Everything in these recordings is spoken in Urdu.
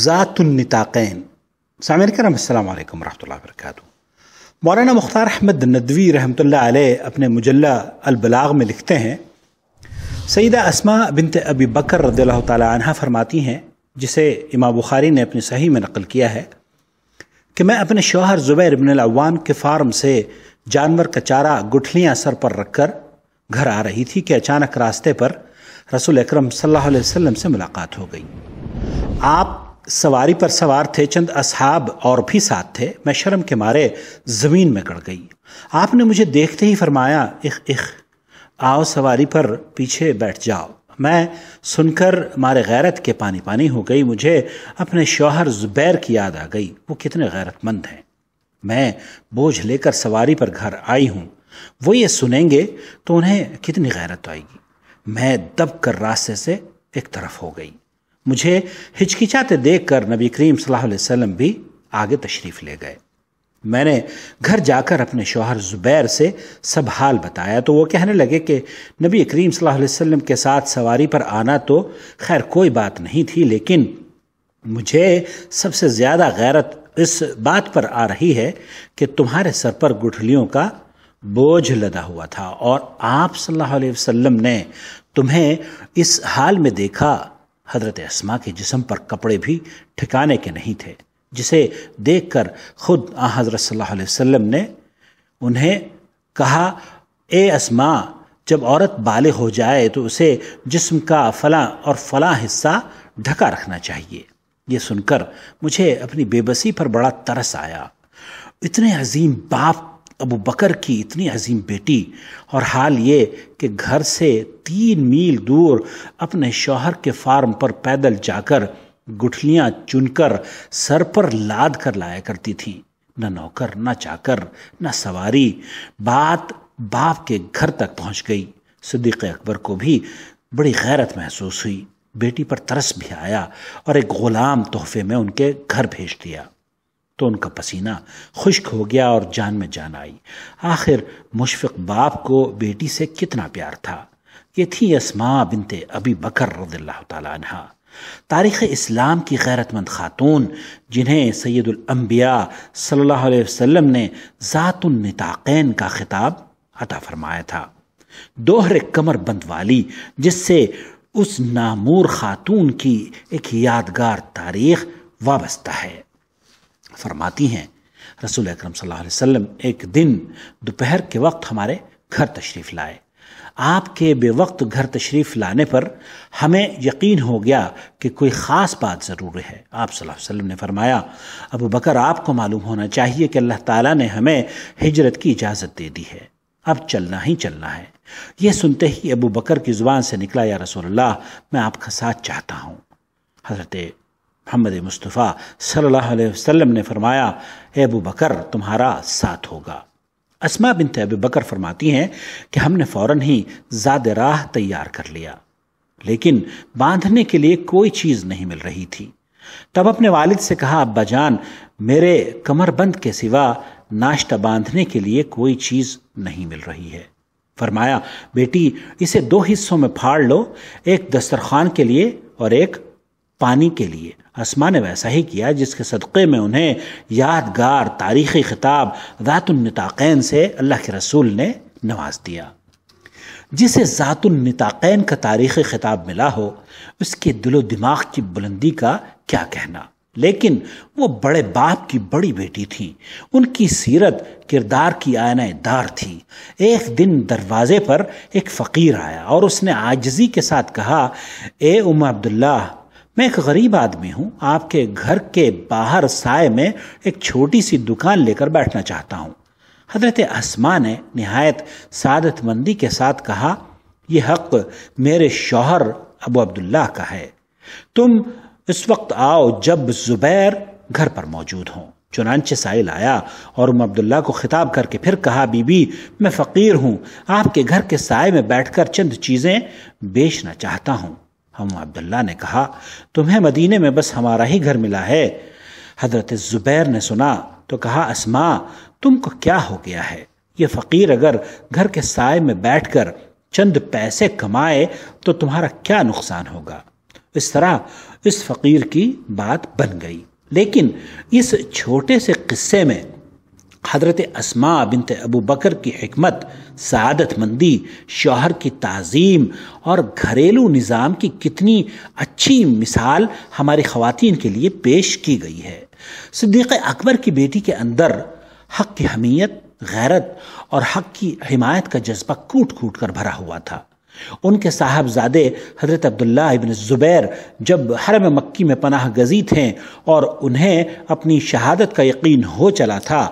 ذات کرم السلام علیکم ورحمۃ اللہ وبرکاتہ مولانا مختار احمد ندوی رحمۃ اللہ علیہ اپنے مجلہ البلاغ میں لکھتے ہیں سیدہ اسما بنت ابی بکر رضی اللہ تعالی عنہ فرماتی ہیں جسے امام بخاری نے اپنی صحیح میں نقل کیا ہے کہ میں اپنے شوہر زبیر العوان کے فارم سے جانور کا چارہ گٹھلیاں سر پر رکھ کر گھر آ رہی تھی کہ اچانک راستے پر رسول اکرم صلی اللہ علیہ وسلم سے ملاقات ہو گئی آپ سواری پر سوار تھے چند اصحاب اور بھی ساتھ تھے میں شرم کے مارے زمین میں گڑ گئی آپ نے مجھے دیکھتے ہی فرمایا اخ اخ آؤ سواری پر پیچھے بیٹھ جاؤ میں سن کر مارے غیرت کے پانی پانی ہو گئی مجھے اپنے شوہر زبیر کی یاد آ گئی وہ کتنے غیرت مند ہیں میں بوجھ لے کر سواری پر گھر آئی ہوں وہ یہ سنیں گے تو انہیں کتنی غیرت آئے گی میں دب کر راستے سے ایک طرف ہو گئی مجھے ہچکچاتے دیکھ کر نبی کریم صلی اللہ علیہ وسلم بھی آگے تشریف لے گئے میں نے گھر جا کر اپنے شوہر زبیر سے سب حال بتایا تو وہ کہنے لگے کہ نبی کریم صلی اللہ علیہ وسلم کے ساتھ سواری پر آنا تو خیر کوئی بات نہیں تھی لیکن مجھے سب سے زیادہ غیرت اس بات پر آ رہی ہے کہ تمہارے سر پر گٹھلیوں کا بوجھ لدا ہوا تھا اور آپ صلی اللہ علیہ وسلم نے تمہیں اس حال میں دیکھا حضرت اسما کے جسم پر کپڑے بھی ٹھکانے کے نہیں تھے جسے دیکھ کر خود آ حضرت صلی اللہ علیہ وسلم نے انہیں کہا اے اسما جب عورت بالغ ہو جائے تو اسے جسم کا فلاں اور فلاں حصہ ڈھکا رکھنا چاہیے یہ سن کر مجھے اپنی بے بسی پر بڑا ترس آیا اتنے عظیم باپ ابو بکر کی اتنی عظیم بیٹی اور حال یہ کہ گھر سے تین میل دور اپنے شوہر کے فارم پر پیدل جا کر گٹھلیاں چن کر سر پر لاد کر لایا کرتی تھیں نہ نوکر نہ چاکر نہ سواری بات باپ کے گھر تک پہنچ گئی صدیق اکبر کو بھی بڑی غیرت محسوس ہوئی بیٹی پر ترس بھی آیا اور ایک غلام تحفے میں ان کے گھر بھیج دیا تو ان کا پسینہ خشک ہو گیا اور جان میں جان آئی آخر مشفق باپ کو بیٹی سے کتنا پیار تھا یہ تھی اسما بنت ابی بکر رضی اللہ تعالیٰ عنہ تاریخ اسلام کی غیرت مند خاتون جنہیں سید الانبیاء صلی اللہ علیہ وسلم نے ذات النطاقین کا خطاب عطا فرمایا تھا دوہر کمر بند والی جس سے اس نامور خاتون کی ایک یادگار تاریخ وابستہ ہے فرماتی ہیں رسول اکرم صلی اللہ علیہ وسلم ایک دن دوپہر کے وقت ہمارے گھر تشریف لائے آپ کے بے وقت گھر تشریف لانے پر ہمیں یقین ہو گیا کہ کوئی خاص بات ضرور ہے آپ صلی اللہ علیہ وسلم نے فرمایا ابو بکر آپ کو معلوم ہونا چاہیے کہ اللہ تعالیٰ نے ہمیں ہجرت کی اجازت دے دی ہے اب چلنا ہی چلنا ہے یہ سنتے ہی ابو بکر کی زبان سے نکلا یا رسول اللہ میں آپ کا ساتھ چاہتا ہوں حضرت محمد مصطفیٰ صلی اللہ علیہ وسلم نے فرمایا اے ابو بکر تمہارا ساتھ ہوگا اسما بنت ابو بکر فرماتی ہیں کہ ہم نے فوراً ہی زاد راہ تیار کر لیا لیکن باندھنے کے لیے کوئی چیز نہیں مل رہی تھی تب اپنے والد سے کہا ابا جان میرے کمر بند کے سوا ناشتہ باندھنے کے لیے کوئی چیز نہیں مل رہی ہے فرمایا بیٹی اسے دو حصوں میں پھاڑ لو ایک دسترخوان کے لیے اور ایک پانی کے لیے آسمان نے ویسا ہی کیا جس کے صدقے میں انہیں یادگار تاریخی خطاب ذات النطاقین سے اللہ کے رسول نے نواز دیا جسے ذات النطاقین کا تاریخ خطاب ملا ہو اس کے دل و دماغ کی بلندی کا کیا کہنا لیکن وہ بڑے باپ کی بڑی بیٹی تھی ان کی سیرت کردار کی آئینہ دار تھی ایک دن دروازے پر ایک فقیر آیا اور اس نے آجزی کے ساتھ کہا اے ام عبداللہ میں ایک غریب آدمی ہوں آپ کے گھر کے باہر سائے میں ایک چھوٹی سی دکان لے کر بیٹھنا چاہتا ہوں حضرت اسما نے نہایت سعادت مندی کے ساتھ کہا یہ حق میرے شوہر ابو عبداللہ کا ہے تم اس وقت آؤ جب زبیر گھر پر موجود ہوں چنانچہ سائل آیا اور ام عبداللہ کو خطاب کر کے پھر کہا بی بی میں فقیر ہوں آپ کے گھر کے سائے میں بیٹھ کر چند چیزیں بیچنا چاہتا ہوں ہم عبداللہ نے کہا تمہیں مدینے میں بس ہمارا ہی گھر ملا ہے حضرت زبیر نے سنا تو کہا اسما تم کو کیا ہو گیا ہے یہ فقیر اگر گھر کے سائے میں بیٹھ کر چند پیسے کمائے تو تمہارا کیا نقصان ہوگا اس طرح اس فقیر کی بات بن گئی لیکن اس چھوٹے سے قصے میں حضرت اسما بنت ابو بکر کی حکمت سعادت مندی شوہر کی تعظیم اور گھریلو نظام کی کتنی اچھی مثال ہماری خواتین کے لیے پیش کی گئی ہے صدیق اکبر کی بیٹی کے اندر حق کی حمیت غیرت اور حق کی حمایت کا جذبہ کوٹ کوٹ کر بھرا ہوا تھا ان کے صاحبزادے حضرت عبداللہ ابن زبیر جب حرم مکی میں پناہ گزی تھے اور انہیں اپنی شہادت کا یقین ہو چلا تھا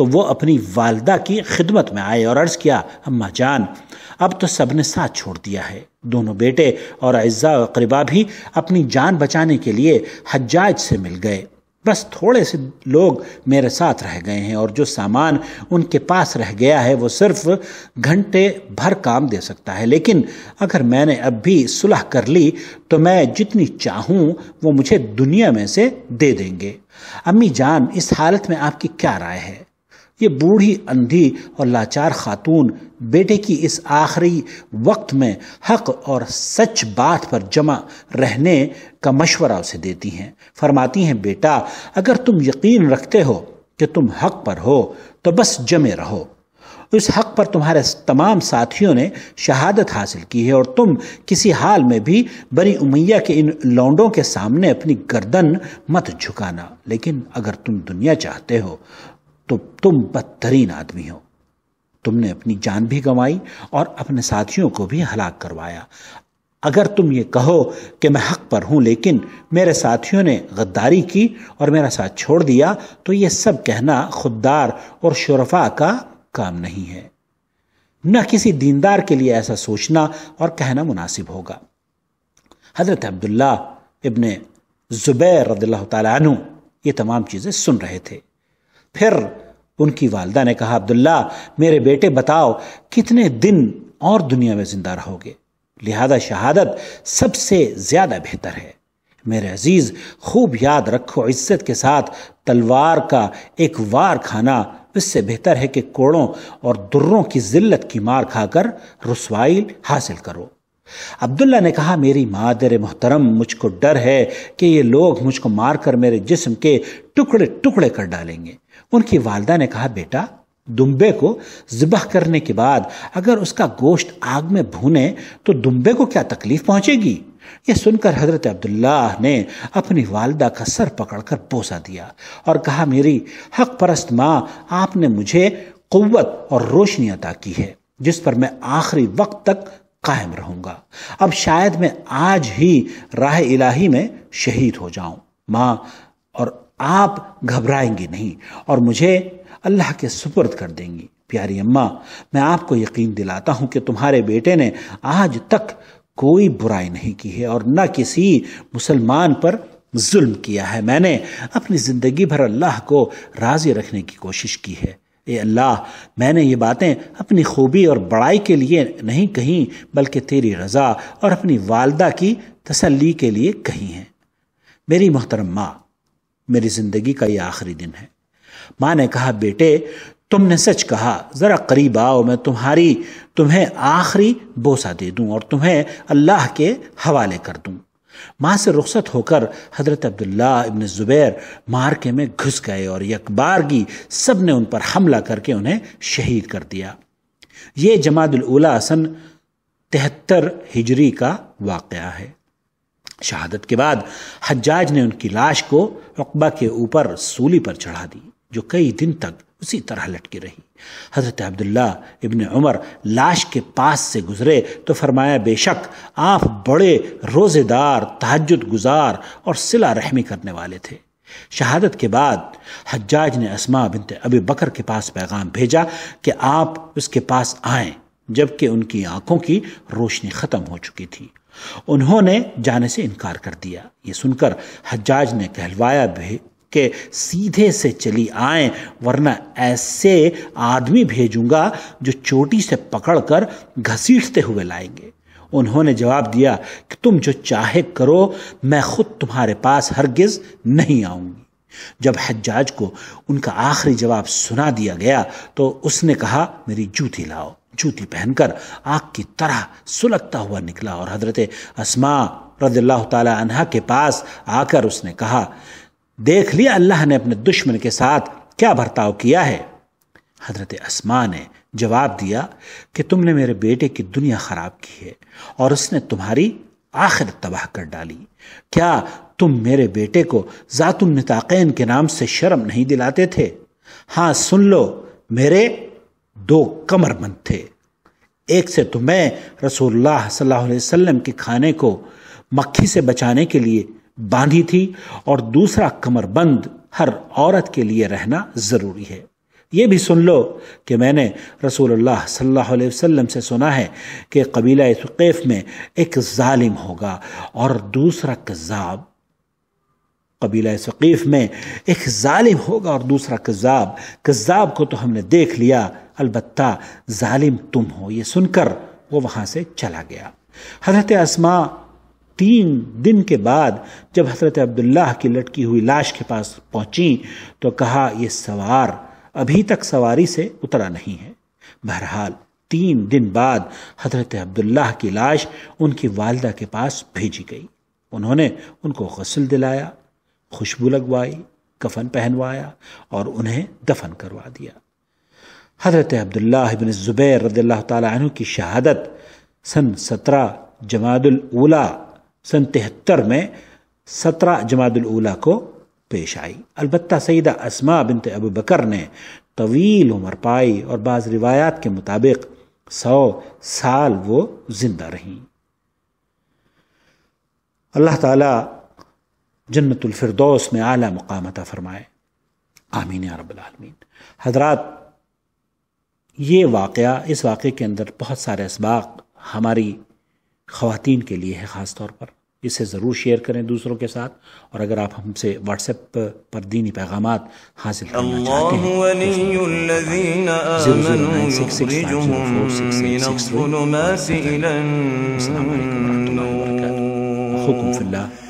تو وہ اپنی والدہ کی خدمت میں آئے اور عرض کیا اممہ جان اب تو سب نے ساتھ چھوڑ دیا ہے دونوں بیٹے اور و بھی اپنی جان بچانے کے لیے حجاج سے مل گئے بس تھوڑے سے لوگ میرے ساتھ رہ گئے ہیں اور جو سامان ان کے پاس رہ گیا ہے وہ صرف گھنٹے بھر کام دے سکتا ہے لیکن اگر میں نے اب بھی صلح کر لی تو میں جتنی چاہوں وہ مجھے دنیا میں سے دے دیں گے امی جان اس حالت میں آپ کی کیا رائے ہے یہ بوڑھی اندھی اور لاچار خاتون بیٹے کی اس آخری وقت میں حق اور سچ بات پر جمع رہنے کا مشورہ اسے دیتی ہیں ہیں فرماتی بیٹا اگر تم یقین رکھتے ہو کہ تم حق پر ہو تو بس جمے رہو اس حق پر تمہارے تمام ساتھیوں نے شہادت حاصل کی ہے اور تم کسی حال میں بھی بنی امیہ کے ان لونڈوں کے سامنے اپنی گردن مت جھکانا لیکن اگر تم دنیا چاہتے ہو تو تم بدترین آدمی ہو تم نے اپنی جان بھی گنوائی اور اپنے ساتھیوں کو بھی ہلاک کروایا اگر تم یہ کہو کہ میں حق پر ہوں لیکن میرے ساتھیوں نے غداری کی اور میرا ساتھ چھوڑ دیا تو یہ سب کہنا خوددار اور شرفا کا کام نہیں ہے نہ کسی دیندار کے لیے ایسا سوچنا اور کہنا مناسب ہوگا حضرت عبداللہ ابن زبیر رضی اللہ تعالیٰ عنہ یہ تمام چیزیں سن رہے تھے پھر ان کی والدہ نے کہا عبداللہ میرے بیٹے بتاؤ کتنے دن اور دنیا میں زندہ رہو گے لہذا شہادت سب سے زیادہ بہتر ہے میرے عزیز خوب یاد رکھو عزت کے ساتھ تلوار کا ایک وار کھانا اس سے بہتر ہے کہ کوڑوں اور دروں کی ذلت کی مار کھا کر رسوائی حاصل کرو عبداللہ نے کہا میری مادر محترم مجھ کو ڈر ہے کہ یہ لوگ مجھ کو مار کر میرے جسم کے ٹکڑے ٹکڑے کر ڈالیں گے ان کی والدہ نے کہا بیٹا دمبے کو کرنے کے بعد اگر اس کا گوشت آگ میں بھونے تو دمبے کو کیا تکلیف پہنچے گی یہ سن کر حضرت عبداللہ نے اپنی والدہ کا سر پکڑ کر بوسا دیا اور کہا میری حق پرست ماں آپ نے مجھے قوت اور روشنی عطا کی ہے جس پر میں آخری وقت تک قائم رہوں گا اب شاید میں آج ہی راہ الہی میں شہید ہو جاؤں ماں اور آپ گھبرائیں گے نہیں اور مجھے اللہ کے سپرد کر دیں گی پیاری اماں میں آپ کو یقین دلاتا ہوں کہ تمہارے بیٹے نے آج تک کوئی برائی نہیں کی ہے اور نہ کسی مسلمان پر ظلم کیا ہے میں نے اپنی زندگی بھر اللہ کو راضی رکھنے کی کوشش کی ہے اے اللہ میں نے یہ باتیں اپنی خوبی اور بڑائی کے لیے نہیں کہیں بلکہ تیری رضا اور اپنی والدہ کی تسلی کے لیے کہی ہیں میری محترم ماں میری زندگی کا یہ آخری دن ہے ماں نے کہا بیٹے تم نے سچ کہا ذرا قریب آؤ میں تمہاری تمہیں آخری بوسہ دے دوں اور تمہیں اللہ کے حوالے کر دوں ماں سے رخصت ہو کر حضرت عبداللہ ابن زبیر مارکے میں گھس گئے اور یکبارگی سب نے ان پر حملہ کر کے انہیں شہید کر دیا یہ جماعت سن تہتر ہجری کا واقعہ ہے شہادت کے بعد حجاج نے ان کی لاش کو رقبہ کے اوپر سولی پر چڑھا دی جو کئی دن تک اسی طرح لٹکی رہی حضرت عبداللہ ابن عمر لاش کے پاس سے گزرے تو فرمایا بے شک آپ بڑے روزے دار تحجد گزار اور سلا رحمی کرنے والے تھے شہادت کے بعد حجاج نے اسما بنت ابی بکر کے پاس پیغام بھیجا کہ آپ اس کے پاس آئیں جبکہ ان کی آنکھوں کی روشنی ختم ہو چکی تھی انہوں نے جانے سے انکار کر دیا یہ سن کر حجاج نے کہلوایا بھی کہ سیدھے سے چلی آئیں ورنہ ایسے آدمی بھیجوں گا جو چوٹی سے پکڑ کر گھسیٹتے ہوئے لائیں گے انہوں نے جواب دیا کہ تم جو چاہے کرو میں خود تمہارے پاس ہرگز نہیں آؤں گی جب حجاج کو ان کا آخری جواب سنا دیا گیا تو اس نے کہا میری جوتی لاؤ جوتی پہن کر آگ کی طرح سلگتا ہوا نکلا اور حضرت اسما رضی اللہ تعالی عنہ کے پاس آ کر اس نے کہا دیکھ لیا اللہ نے اپنے دشمن کے ساتھ کیا برتاؤ کیا ہے حضرت اسما نے جواب دیا کہ تم نے میرے بیٹے کی دنیا خراب کی ہے اور اس نے تمہاری آخر تباہ کر ڈالی کیا تم میرے بیٹے کو ذات النطاقین کے نام سے شرم نہیں دلاتے تھے ہاں سن لو میرے دو کمر بند تھے ایک سے تو میں رسول اللہ صلی اللہ علیہ وسلم کے کھانے کو مکھی سے بچانے کے لیے باندھی تھی اور دوسرا کمر بند ہر عورت کے لیے رہنا ضروری ہے یہ بھی سن لو کہ میں نے رسول اللہ صلی اللہ علیہ وسلم سے سنا ہے کہ قبیلہ ثقیف میں ایک ظالم ہوگا اور دوسرا کذاب قبیلہ ثقیف میں ایک ظالم ہوگا اور دوسرا کذاب کذاب کو تو ہم نے دیکھ لیا البتہ ظالم تم ہو یہ سن کر وہ وہاں سے چلا گیا حضرت اسما تین دن کے بعد جب حضرت عبداللہ کی لٹکی ہوئی لاش کے پاس پہنچیں تو کہا یہ سوار ابھی تک سواری سے اترا نہیں ہے بہرحال تین دن بعد حضرت عبداللہ کی لاش ان کی والدہ کے پاس بھیجی گئی انہوں نے ان کو غسل دلایا خوشبو لگوائی کفن پہنوایا اور انہیں دفن کروا دیا حضرت عبداللہ بن زبیر رضی اللہ عنہ کی شہادت سن سترہ الاولا سن تہتر میں سترہ جماعت الاولا کو پیش آئی البتہ سیدہ اسما بنت ابو بکر نے طویل عمر پائی اور بعض روایات کے مطابق سو سال وہ زندہ رہیں اللہ تعالیٰ جنت الفردوس میں اعلیٰ مقام عطا فرمائے آمین رب العالمین حضرات یہ واقعہ اس واقعے کے اندر بہت سارے اسباق ہماری خواتین کے لیے ہے خاص طور پر اسے ضرور شیئر کریں دوسروں کے ساتھ اور اگر آپ ہم سے واٹس ایپ پر دینی پیغامات حاصل کرنا حکم اللہ